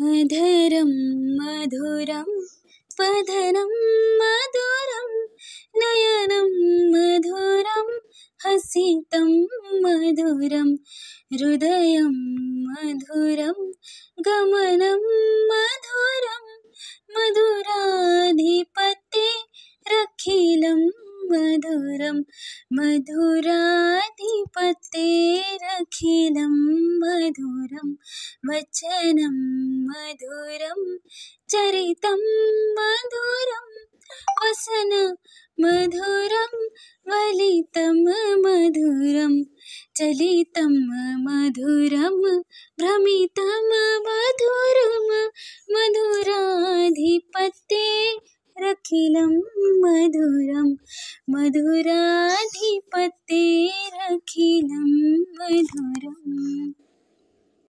अधरं मधुरं वदनं मधुरं नयनं मधुरं हसितं मधुरं हृदय मधुरं गमनम मधुरं मधुराधिपते रखिलं मधुरं मधुराधिपतेरखिलं मधुरं वचनं मधुर चरित मधुर वसन वलितम वलितं मधुरं चलितं मधुरं मधुरम मधुरं मधुराधिपते रखिलं मधुरं मधुराधिपतेरखिलं मधुर